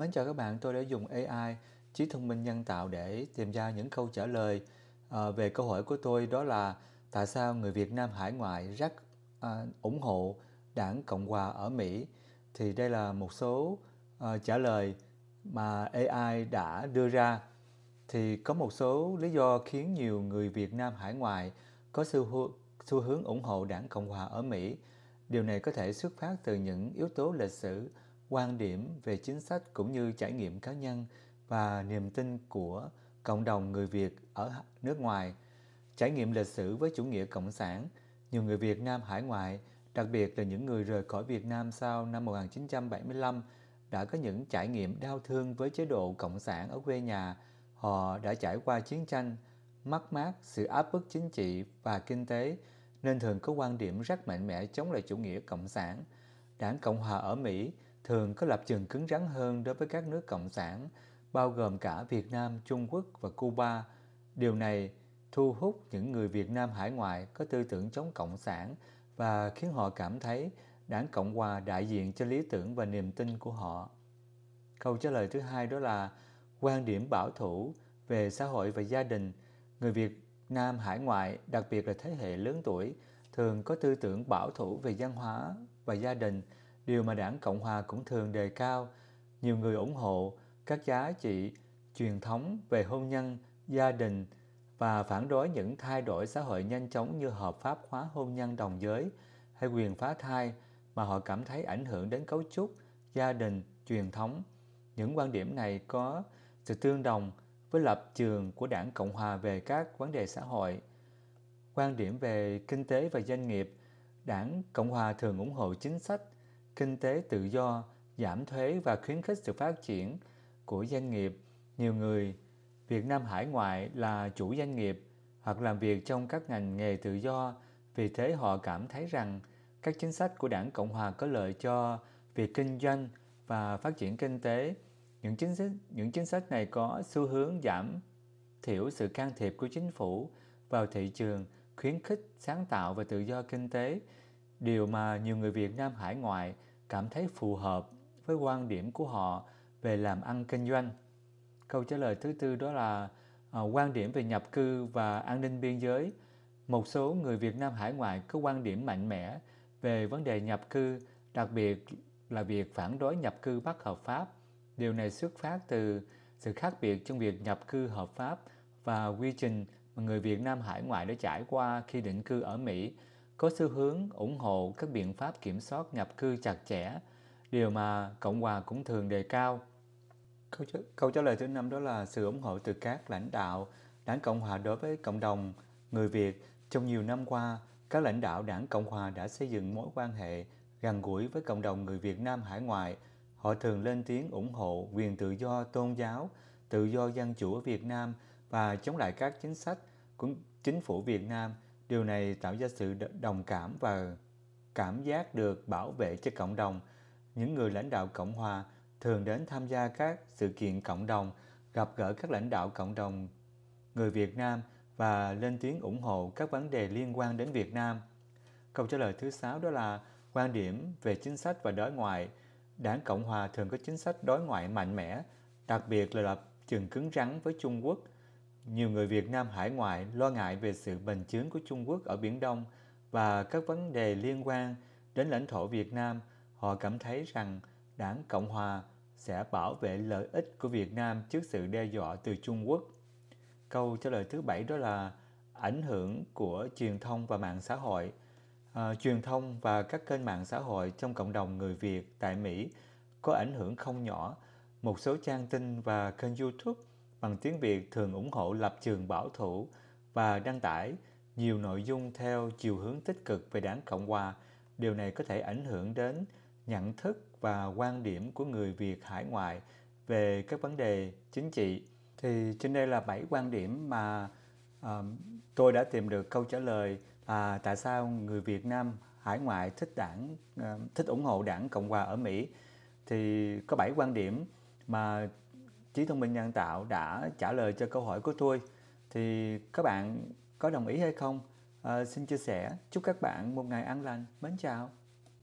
Mến chào các bạn, tôi đã dùng AI, trí thông minh nhân tạo để tìm ra những câu trả lời à, về câu hỏi của tôi đó là tại sao người Việt Nam hải ngoại rất à, ủng hộ đảng Cộng hòa ở Mỹ. Thì đây là một số à, trả lời mà AI đã đưa ra. Thì có một số lý do khiến nhiều người Việt Nam hải ngoại có xu hướng, xu hướng ủng hộ đảng Cộng hòa ở Mỹ. Điều này có thể xuất phát từ những yếu tố lịch sử quan điểm về chính sách cũng như trải nghiệm cá nhân và niềm tin của cộng đồng người Việt ở nước ngoài. Trải nghiệm lịch sử với chủ nghĩa cộng sản, nhiều người Việt Nam hải ngoại, đặc biệt là những người rời khỏi Việt Nam sau năm 1975, đã có những trải nghiệm đau thương với chế độ cộng sản ở quê nhà. Họ đã trải qua chiến tranh, mất mát, sự áp bức chính trị và kinh tế, nên thường có quan điểm rất mạnh mẽ chống lại chủ nghĩa cộng sản. Đảng Cộng hòa ở Mỹ thường có lập trường cứng rắn hơn đối với các nước cộng sản, bao gồm cả Việt Nam, Trung Quốc và Cuba. Điều này thu hút những người Việt Nam hải ngoại có tư tưởng chống cộng sản và khiến họ cảm thấy đảng Cộng hòa đại diện cho lý tưởng và niềm tin của họ. Câu trả lời thứ hai đó là quan điểm bảo thủ về xã hội và gia đình. Người Việt Nam hải ngoại, đặc biệt là thế hệ lớn tuổi, thường có tư tưởng bảo thủ về văn hóa và gia đình, điều mà đảng Cộng Hòa cũng thường đề cao. Nhiều người ủng hộ các giá trị truyền thống về hôn nhân, gia đình và phản đối những thay đổi xã hội nhanh chóng như hợp pháp hóa hôn nhân đồng giới hay quyền phá thai mà họ cảm thấy ảnh hưởng đến cấu trúc, gia đình, truyền thống. Những quan điểm này có sự tương đồng với lập trường của đảng Cộng Hòa về các vấn đề xã hội. Quan điểm về kinh tế và doanh nghiệp, đảng Cộng Hòa thường ủng hộ chính sách kinh tế tự do, giảm thuế và khuyến khích sự phát triển của doanh nghiệp. Nhiều người Việt Nam hải ngoại là chủ doanh nghiệp hoặc làm việc trong các ngành nghề tự do, vì thế họ cảm thấy rằng các chính sách của Đảng Cộng hòa có lợi cho việc kinh doanh và phát triển kinh tế. Những chính sách những chính sách này có xu hướng giảm thiểu sự can thiệp của chính phủ vào thị trường, khuyến khích sáng tạo và tự do kinh tế Điều mà nhiều người Việt Nam hải ngoại cảm thấy phù hợp với quan điểm của họ về làm ăn kinh doanh. Câu trả lời thứ tư đó là uh, quan điểm về nhập cư và an ninh biên giới. Một số người Việt Nam hải ngoại có quan điểm mạnh mẽ về vấn đề nhập cư, đặc biệt là việc phản đối nhập cư bất hợp pháp. Điều này xuất phát từ sự khác biệt trong việc nhập cư hợp pháp và quy trình mà người Việt Nam hải ngoại đã trải qua khi định cư ở Mỹ có xu hướng ủng hộ các biện pháp kiểm soát nhập cư chặt chẽ, điều mà Cộng hòa cũng thường đề cao. Câu, ch- câu trả lời thứ năm đó là sự ủng hộ từ các lãnh đạo đảng Cộng hòa đối với cộng đồng người Việt. Trong nhiều năm qua, các lãnh đạo đảng Cộng hòa đã xây dựng mối quan hệ gần gũi với cộng đồng người Việt Nam hải ngoại. Họ thường lên tiếng ủng hộ quyền tự do tôn giáo, tự do dân chủ ở Việt Nam và chống lại các chính sách của chính phủ Việt Nam – Điều này tạo ra sự đồng cảm và cảm giác được bảo vệ cho cộng đồng. Những người lãnh đạo Cộng hòa thường đến tham gia các sự kiện cộng đồng, gặp gỡ các lãnh đạo cộng đồng người Việt Nam và lên tiếng ủng hộ các vấn đề liên quan đến Việt Nam. Câu trả lời thứ sáu đó là quan điểm về chính sách và đối ngoại. Đảng Cộng hòa thường có chính sách đối ngoại mạnh mẽ, đặc biệt là lập trường cứng rắn với Trung Quốc – nhiều người Việt Nam hải ngoại lo ngại về sự bành trướng của Trung Quốc ở Biển Đông và các vấn đề liên quan đến lãnh thổ Việt Nam, họ cảm thấy rằng Đảng Cộng Hòa sẽ bảo vệ lợi ích của Việt Nam trước sự đe dọa từ Trung Quốc. Câu trả lời thứ bảy đó là ảnh hưởng của truyền thông và mạng xã hội. À, truyền thông và các kênh mạng xã hội trong cộng đồng người Việt tại Mỹ có ảnh hưởng không nhỏ. Một số trang tin và kênh YouTube bằng tiếng Việt thường ủng hộ lập trường bảo thủ và đăng tải nhiều nội dung theo chiều hướng tích cực về đảng Cộng Hòa. Điều này có thể ảnh hưởng đến nhận thức và quan điểm của người Việt hải ngoại về các vấn đề chính trị. Thì trên đây là bảy quan điểm mà uh, tôi đã tìm được câu trả lời là tại sao người Việt Nam hải ngoại thích đảng thích ủng hộ đảng Cộng hòa ở Mỹ thì có bảy quan điểm mà trí thông minh nhân tạo đã trả lời cho câu hỏi của tôi. Thì các bạn có đồng ý hay không? À, xin chia sẻ. Chúc các bạn một ngày an lành. Mến chào.